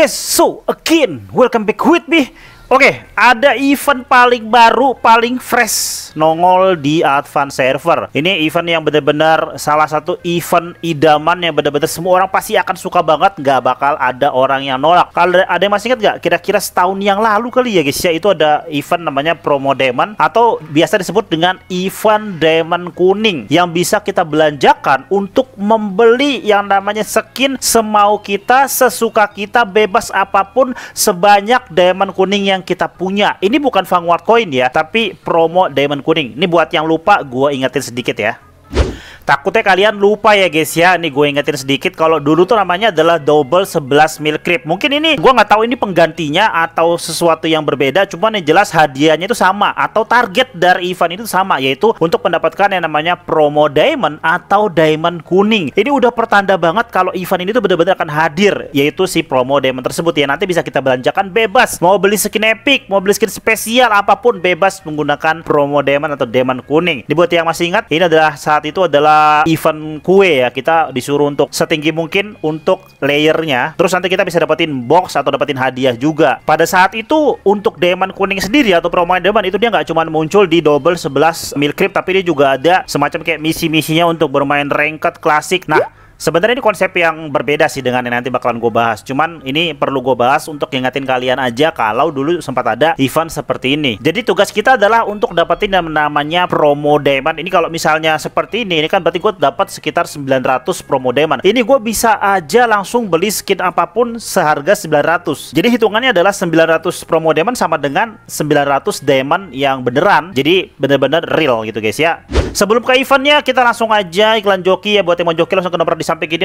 Okay, so again, welcome back with me Oke, okay, ada event paling baru, paling fresh nongol di Advance Server. Ini event yang benar-benar salah satu event idaman yang benar-benar semua orang pasti akan suka banget, nggak bakal ada orang yang nolak. Kalau ada yang masih ingat nggak? Kira-kira setahun yang lalu kali ya guys, ya itu ada event namanya promo Demon atau biasa disebut dengan event Demon kuning yang bisa kita belanjakan untuk membeli yang namanya skin semau kita, sesuka kita, bebas apapun sebanyak Demon kuning yang yang kita punya. Ini bukan Vanguard Coin ya, tapi promo Diamond Kuning. Ini buat yang lupa, gue ingetin sedikit ya. Takutnya kalian lupa ya guys ya. ini gue ingetin sedikit kalau dulu tuh namanya adalah double 11 mil creep. Mungkin ini gue gak tahu ini penggantinya atau sesuatu yang berbeda. Cuma yang jelas hadiahnya itu sama atau target dari event itu sama yaitu untuk mendapatkan yang namanya promo diamond atau diamond kuning. Ini udah pertanda banget kalau event ini tuh bener-bener akan hadir yaitu si promo diamond tersebut ya. Nanti bisa kita belanjakan bebas. Mau beli skin epic, mau beli skin spesial apapun bebas menggunakan promo diamond atau diamond kuning. Ini buat yang masih ingat ini adalah saat itu adalah event kue ya kita disuruh untuk setinggi mungkin untuk layernya terus nanti kita bisa dapetin box atau dapetin hadiah juga pada saat itu untuk diamond kuning sendiri atau promo diamond itu dia nggak cuma muncul di double 11 mil creep tapi dia juga ada semacam kayak misi-misinya untuk bermain ranked klasik nah Sebenarnya ini konsep yang berbeda sih dengan yang nanti bakalan gue bahas. Cuman ini perlu gue bahas untuk ngingetin kalian aja kalau dulu sempat ada event seperti ini. Jadi tugas kita adalah untuk dapetin yang namanya promo diamond. Ini kalau misalnya seperti ini, ini kan berarti gue dapat sekitar 900 promo diamond. Ini gue bisa aja langsung beli skin apapun seharga 900. Jadi hitungannya adalah 900 promo diamond sama dengan 900 diamond yang beneran. Jadi bener-bener real gitu guys ya. Sebelum ke eventnya, kita langsung aja iklan joki ya buat yang mau joki langsung ke nomor di sampai gini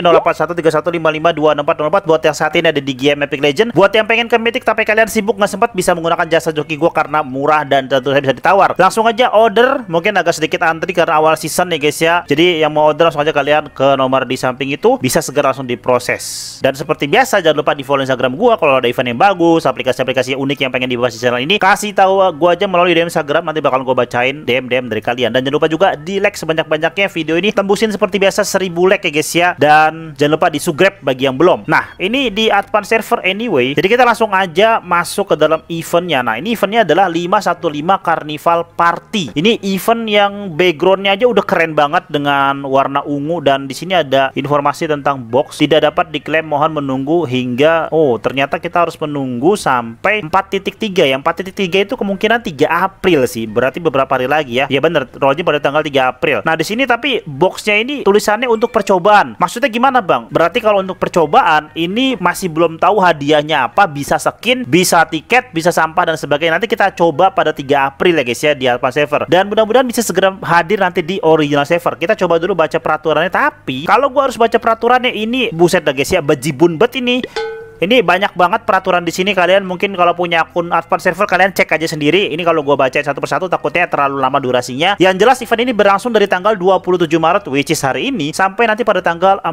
081315526404 buat yang saat ini ada di game Epic Legend. Buat yang pengen ke Mythic tapi kalian sibuk nggak sempat bisa menggunakan jasa joki gue karena murah dan tentu saja bisa ditawar. Langsung aja order, mungkin agak sedikit antri karena awal season nih ya, guys ya. Jadi yang mau order langsung aja kalian ke nomor di samping itu bisa segera langsung diproses. Dan seperti biasa jangan lupa di follow Instagram gue kalau ada event yang bagus, aplikasi-aplikasi unik yang pengen dibahas di channel ini, kasih tahu uh, gue aja melalui DM Instagram nanti bakal gue bacain DM DM dari kalian. Dan jangan lupa juga di like sebanyak-banyaknya video ini tembusin seperti biasa 1000 like ya guys ya dan jangan lupa di subscribe bagi yang belum. Nah, ini di advance server anyway. Jadi kita langsung aja masuk ke dalam eventnya. Nah, ini eventnya adalah 515 Carnival Party. Ini event yang backgroundnya aja udah keren banget dengan warna ungu dan di sini ada informasi tentang box tidak dapat diklaim mohon menunggu hingga oh ternyata kita harus menunggu sampai 4.3 ya 4.3 itu kemungkinan 3 April sih berarti beberapa hari lagi ya ya bener rollnya pada tanggal 3 April nah di sini tapi boxnya ini tulisannya untuk percobaan Maksudnya gimana bang? Berarti kalau untuk percobaan ini masih belum tahu hadiahnya apa, bisa skin, bisa tiket, bisa sampah dan sebagainya. Nanti kita coba pada 3 April ya guys ya di Alpha Saver. Dan mudah-mudahan bisa segera hadir nanti di original server. Kita coba dulu baca peraturannya. Tapi kalau gue harus baca peraturannya ini buset dah guys ya bejibun bet ini. Ini banyak banget peraturan di sini kalian mungkin kalau punya akun advance server kalian cek aja sendiri. Ini kalau gue baca satu persatu takutnya terlalu lama durasinya. Yang jelas event ini berlangsung dari tanggal 27 Maret which is hari ini sampai nanti pada tanggal 4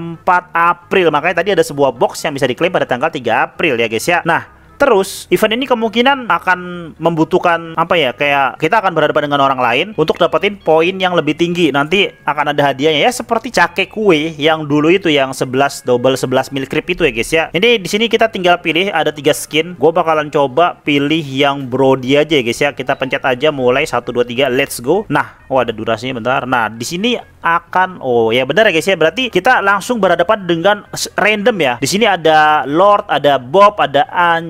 April. Makanya tadi ada sebuah box yang bisa diklaim pada tanggal 3 April ya guys ya. Nah, Terus event ini kemungkinan akan membutuhkan apa ya kayak kita akan berhadapan dengan orang lain untuk dapetin poin yang lebih tinggi. Nanti akan ada hadiahnya ya seperti cake kue yang dulu itu yang 11 double 11 mil creep itu ya guys ya. Ini di sini kita tinggal pilih ada tiga skin. Gue bakalan coba pilih yang Brody aja ya guys ya. Kita pencet aja mulai 1 2 3 let's go. Nah, oh ada durasinya bentar. Nah, di sini akan oh ya benar ya guys ya berarti kita langsung berhadapan dengan random ya di sini ada Lord ada Bob ada An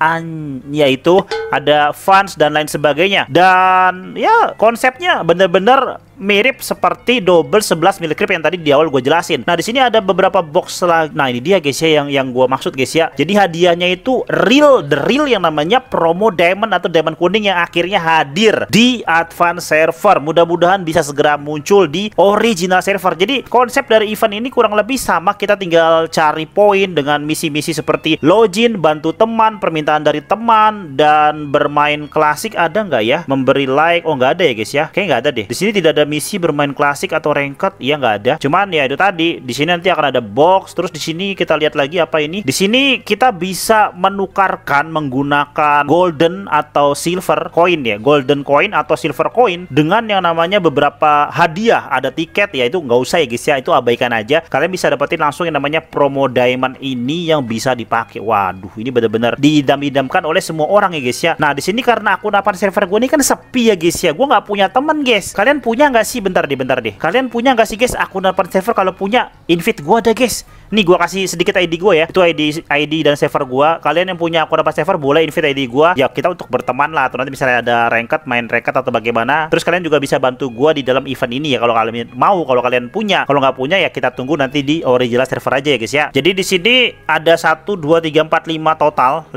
An yaitu ada Fans dan lain sebagainya dan ya konsepnya benar-benar mirip seperti double 11 milik krip yang tadi di awal gue jelasin. Nah, di sini ada beberapa box lagi. Nah, ini dia guys ya yang yang gue maksud guys ya. Jadi hadiahnya itu real the real yang namanya promo diamond atau diamond kuning yang akhirnya hadir di advance server. Mudah-mudahan bisa segera muncul di original server. Jadi konsep dari event ini kurang lebih sama kita tinggal cari poin dengan misi-misi seperti login, bantu teman, permintaan dari teman dan bermain klasik ada nggak ya? Memberi like. Oh, nggak ada ya guys ya. Kayaknya nggak ada deh. Di sini tidak ada misi bermain klasik atau ranked ya nggak ada cuman ya itu tadi di sini nanti akan ada box terus di sini kita lihat lagi apa ini di sini kita bisa menukarkan menggunakan golden atau silver coin ya golden coin atau silver coin dengan yang namanya beberapa hadiah ada tiket ya itu nggak usah ya guys ya itu abaikan aja kalian bisa dapetin langsung yang namanya promo diamond ini yang bisa dipakai waduh ini benar-benar diidam-idamkan oleh semua orang ya guys ya nah di sini karena akun apa server gue ini kan sepi ya guys ya gue nggak punya temen guys kalian punya nggak nggak sih bentar deh bentar deh kalian punya nggak sih guys akun dan server kalau punya invite gua ada guys nih gua kasih sedikit ID gua ya itu ID ID dan server gua kalian yang punya akun dapat server boleh invite ID gua ya kita untuk berteman lah atau nanti misalnya ada ranked main ranked atau bagaimana terus kalian juga bisa bantu gua di dalam event ini ya kalau kalian mau kalau kalian punya kalau nggak punya ya kita tunggu nanti di original server aja ya guys ya jadi di sini ada 1 2 3 4 5 total 5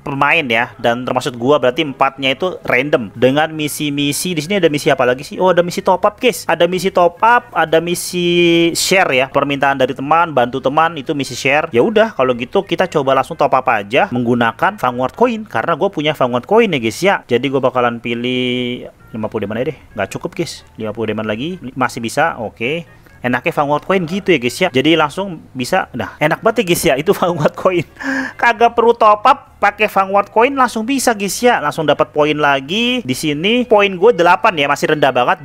pemain ya dan termasuk gua berarti empatnya itu random dengan misi-misi di sini ada misi apa lagi sih oh ada misi top up guys ada misi top up ada misi share ya permintaan dari teman bantu teman itu misi share ya udah kalau gitu kita coba langsung top up aja menggunakan vanguard coin karena gue punya vanguard coin ya guys ya jadi gue bakalan pilih 50 deman aja deh nggak cukup guys 50 deman lagi masih bisa oke okay enaknya Vanguard Coin gitu ya guys ya jadi langsung bisa nah enak banget ya guys ya itu Vanguard Coin kagak perlu top up pakai Vanguard Coin langsung bisa guys ya langsung dapat poin lagi di sini poin gue 8 ya masih rendah banget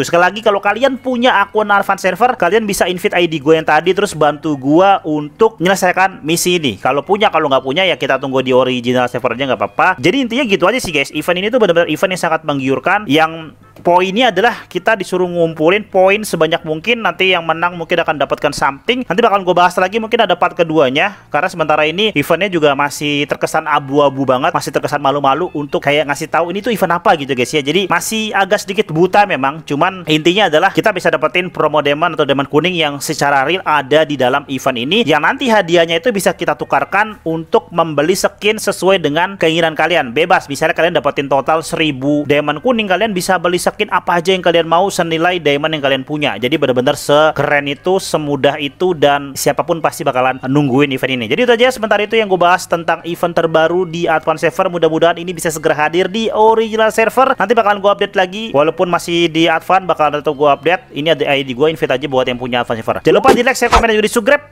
87877 sekali lagi kalau kalian punya akun Alvan server kalian bisa invite ID gue yang tadi terus bantu gue untuk menyelesaikan misi ini kalau punya kalau nggak punya ya kita tunggu di original servernya nggak apa-apa jadi intinya gitu aja sih guys event ini tuh benar-benar event yang sangat menggiurkan yang poinnya adalah kita disuruh ngumpulin poin sebanyak mungkin nanti yang menang mungkin akan dapatkan something nanti bakal gue bahas lagi mungkin ada part keduanya karena sementara ini eventnya juga masih terkesan abu-abu banget masih terkesan malu-malu untuk kayak ngasih tahu ini tuh event apa gitu guys ya jadi masih agak sedikit buta memang cuman intinya adalah kita bisa dapetin promo demon atau demon kuning yang secara real ada di dalam event ini yang nanti hadiahnya itu bisa kita tukarkan untuk membeli skin sesuai dengan keinginan kalian bebas misalnya kalian dapetin total 1000 demon kuning kalian bisa beli masakin apa aja yang kalian mau senilai diamond yang kalian punya jadi benar-benar sekeren itu semudah itu dan siapapun pasti bakalan nungguin event ini jadi itu aja sebentar itu yang gue bahas tentang event terbaru di Advance Server mudah-mudahan ini bisa segera hadir di original server nanti bakalan gue update lagi walaupun masih di Advance bakalan tetap gue update ini ada ID gue invite aja buat yang punya Advance Server jangan lupa di like, share, komen, dan juga di subscribe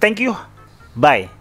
thank you bye